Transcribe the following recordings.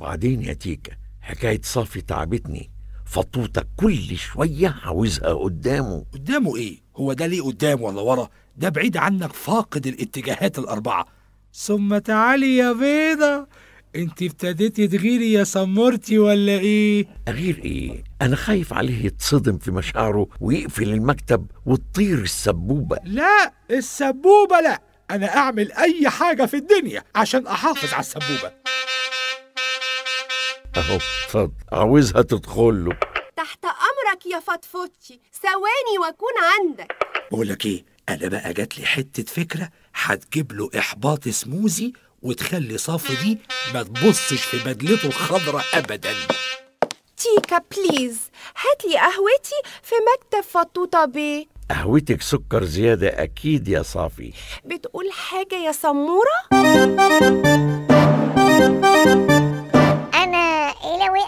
وبعدين يا تيكا حكاية صافي تعبتني فطوطة كل شوية عاوزها قدامه قدامه إيه؟ هو ده ليه قدام ولا ورا؟ ده بعيد عنك فاقد الاتجاهات الأربعة ثم تعالي يا بيضة انت ابتديتي تغيري يا سمرتي ولا ايه؟ اغير ايه؟ انا خايف عليه يتصدم في مشاعره ويقفل المكتب وتطير السبوبة لا السبوبة لا انا اعمل اي حاجة في الدنيا عشان احافظ على السبوبة اهو اتفضل عاوزها تدخل له تحت امرك يا فطفطتي ثواني واكون عندك بقولك ايه انا بقى جات لي حته فكره هتجيب له احباط سموزي وتخلي صافي دي ما تبصش في بدلته الخضراء ابدا تيكا بليز هات لي قهوتي في مكتب فطوطه بيه قهوتك سكر زياده اكيد يا صافي بتقول حاجه يا سموره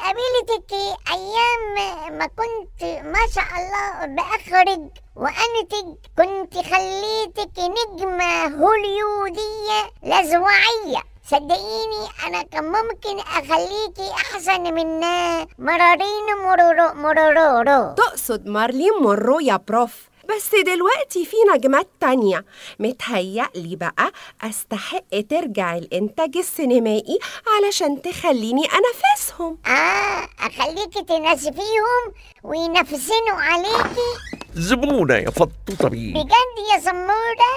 قابلتك ايام ما كنت ما شاء الله باخرج وانتج كنت خليتك نجمه هوليوديه لزوعيه صدقيني انا كان ممكن اخليكي احسن منها مرارين مرورو مرورو تقصد مارلين مرو يا بروف بس دلوقتي في نجمات تانية متهيألي بقى أستحق ترجع الإنتاج السينمائي علشان تخليني أنافسهم آه أخليكي تنافسيهم وينافسينوا عليكي زبونة يا فطوطبي بجد يا زمورة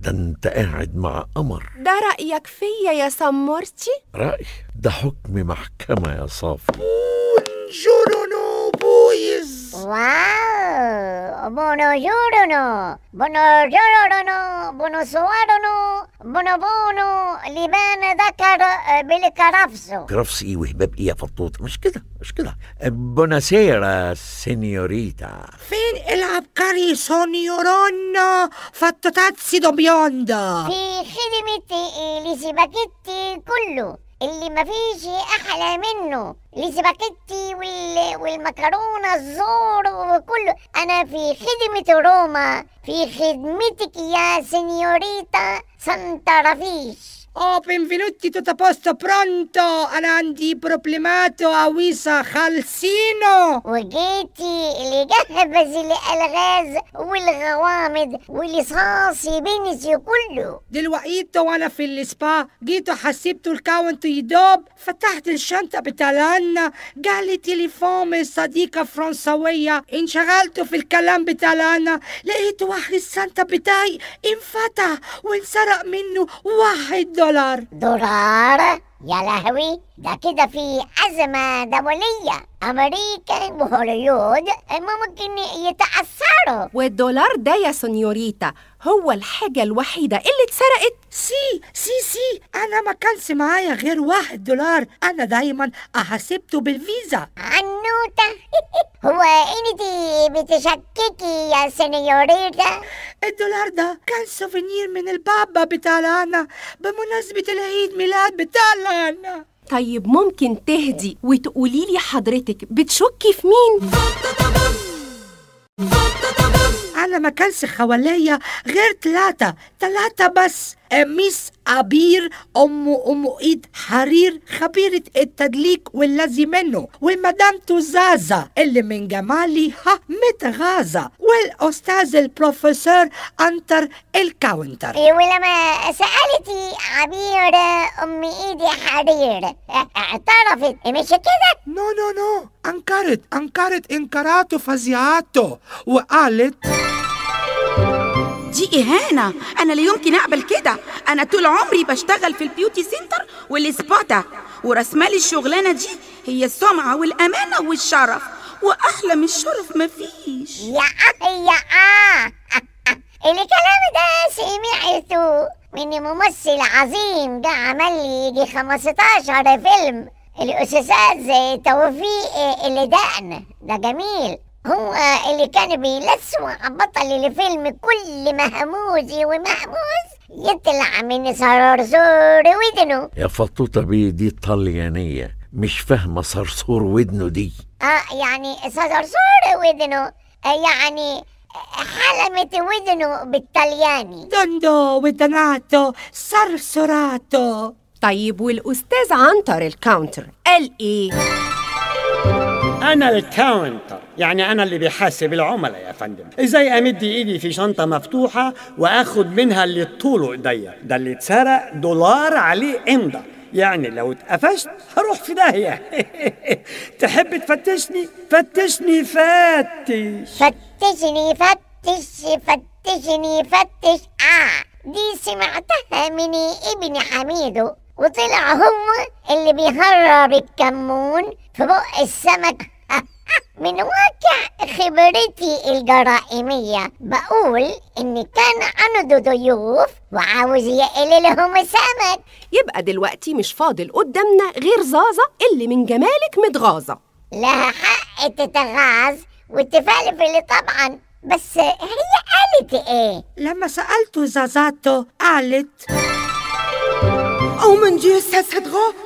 ده انت قاعد مع قمر ده رأيك فيا يا سمورتي رأي ده حكم محكمة يا صافي بونجورونو بويز buongiorno, buongiorno, buongiorno, بونو لبان ذكر بالكرفسو كرفسي وهبابية فطوط مش كده مش كده بوناسيرا سينيوريتا فين العبقري سونيورون فتوتاتسي دو بيوندا في خدمة لسباكيتي كله اللي فيش احلى منه السباكيتي وال... والمكرونه الزور وكله انا في خدمه روما في خدمتك يا سنيوريتا سانتا رفيش Oh, benvenuti, tutto a posto, pronto? عندي بروبليمات عويصة خالصينو وجيتي اللي جهز الألغاز والغوامض والصاصي بنسي كله دلوقتي وأنا في السبا جيتو حسبتو الكاونت يدوب فتحت الشنطة قال لي تليفون من صديقة فرنسوية انشغلتو في الكلام بتاعنا لقيت واحد السانتا بتاعي انفتح وانسرق منه واحد دولار دولار يا لهوي ده كده في أزمة دولية أمريكا وهوليود ممكن يتأثروا والدولار ده يا سنيوريتا هو الحاجة الوحيدة اللي اتسرقت سي سي سي أنا ما كانش معايا غير واحد دولار أنا دايما أحاسبته بالفيزا عنوتة هو انتي بتشككي يا سينيوريتا؟ الدولار ده كان سوفينير من البابا بتاع لانا بمناسبة العيد ميلاد بتاع لانا طيب ممكن تهدي وتقولي لي حضرتك بتشكي في مين؟ أنا ما كانش حواليا غير تلاتة تلاتة بس ميس عبير أم أم إيد حرير خبيرة التدليك والذي منه والمدام توزازا اللي من جمالي ها متغازة والأستاذ البروفيسور أنتر الكاونتر إيه، ولما سألتي عبير أم إيدي حرير اعترفت مش كده؟ نو نو نو أنكرت أنكرت إنكارات فظيعات وقالت دي إهانة أنا لا يمكن أقبل كده أنا طول عمري بشتغل في البيوتي سنتر والسبا ده ورسمالي الشغلانة دي هي السمعة والأمانة والشرف وأحلى من الشرف مفيش يا يا آه. الكلام ده سيمي سمعته من ممثل عظيم ده عمل لي يجي 15 فيلم الاستاذ زي توفيق دقن ده جميل هو اللي كان بيلسوا بطل الفيلم كل مهموزي ومهموز يطلع من صرصور ودنه يا فطوطة بي دي طليانية مش فاهمة صرصور ودنه دي اه يعني صرصور ودنه يعني حلمت ودنه بالطلياني دندو ودناتو صرصراتو طيب والأستاذ عنتر الكاونتر قال إيه؟ أنا الكاونتر يعني أنا اللي بيحاسب العملاء يا فندم إزاي أمد إيدي في شنطة مفتوحة وأخد منها اللي طوله إيديا ده اللي اتسرق دولار عليه إمضة يعني لو اتقفشت هروح في داهية تحب تفتشني؟ فتشني فتش فتشني فتش فتشني فتش آه دي سمعتها من ابن حميدو وطلع هو اللي بيهرب الكمون في بق السمك من واقع خبرتي الجرائمية بقول إن كان عنده ضيوف وعاوز يقل لهم سمك يبقى دلوقتي مش فاضل قدامنا غير زازة اللي من جمالك متغاظة لها حق تتغاظ وتفلفل طبعا بس هي قالت إيه؟ لما سألته زازاتو قالت او من جي استاذ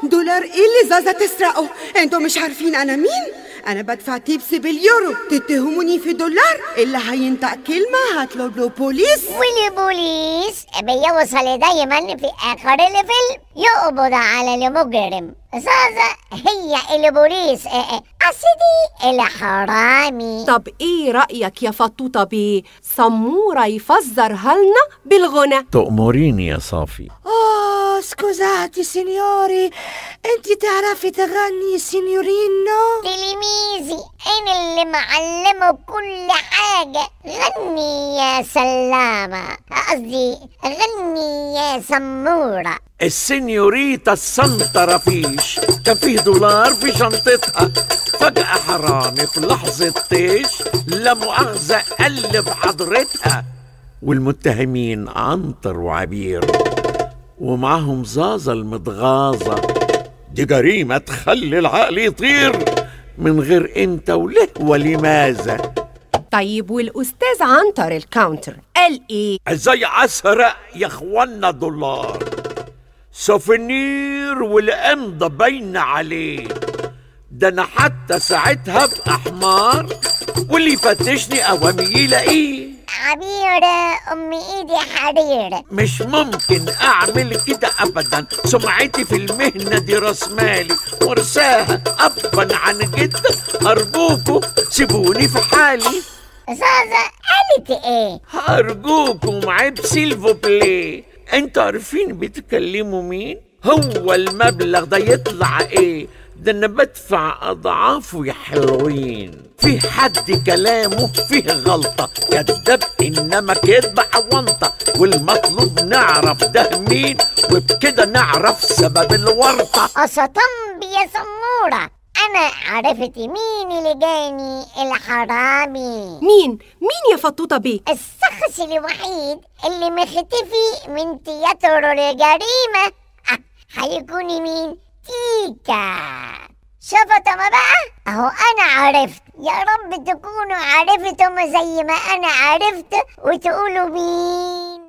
دولار ايه اللي زازا تسرقه انتوا مش عارفين انا مين انا بدفع تيبسي باليورو تتهموني في دولار اللي هينطق كلمه هطلب له بوليس والبوليس بيوصل دايما في اخر الفيلم يقبض على المجرم زازا هي البوليس قصدي الحرامي طب ايه رأيك يا فطوطة بيه سمورة يفزر هلنا بالغنى تأمريني يا صافي اه سكوزاتي سينيوري انتي تعرفي تغني سينيورينو تلميذي انا اللي معلمه كل حاجة غني يا سلامة قصدي غني يا سمورة السينيوريتا فيش كان فيه دولار في شنطتها فجأة حرامي في لحظة طيش لا مؤاخذة قلب حضرتها والمتهمين عنتر وعبير ومعاهم زازة المتغاظة دي جريمة تخلي العقل يطير من غير انت وله ولماذا طيب والاستاذ عنتر الكاونتر قال ايه ازاي اسرق يا اخوانا دولار سوفينير والامضة باينة عليه ده انا حتى ساعتها ابقى حمار واللي يفتشني اوامي يلاقيه حرير امي ايدي حرير مش ممكن اعمل كده ابدا سمعتي في المهنه دي راس مالي ورثاها ابا عن جد ارجوكوا سيبوني في حالي زازا قالت ايه ارجوكم عيب سيلفو بلاي انتوا عارفين بتكلموا مين هو المبلغ ده يطلع ايه ده انا بدفع اضعافه يا حلوين في حد كلامه فيه غلطه كذاب انما كذب حونطه والمطلوب نعرف ده مين وبكده نعرف سبب الورطه اشطنب يا سموره انا عرفت مين اللي جاني الحرامي مين مين يا فطوطه بيه الشخص الوحيد اللي مختفي من تياترو الجريمه أه، هيكون مين تيكا شفتهم بقى اهو انا عرفت يا رب تكونوا عرفتم زي ما انا عرفت وتقولوا مين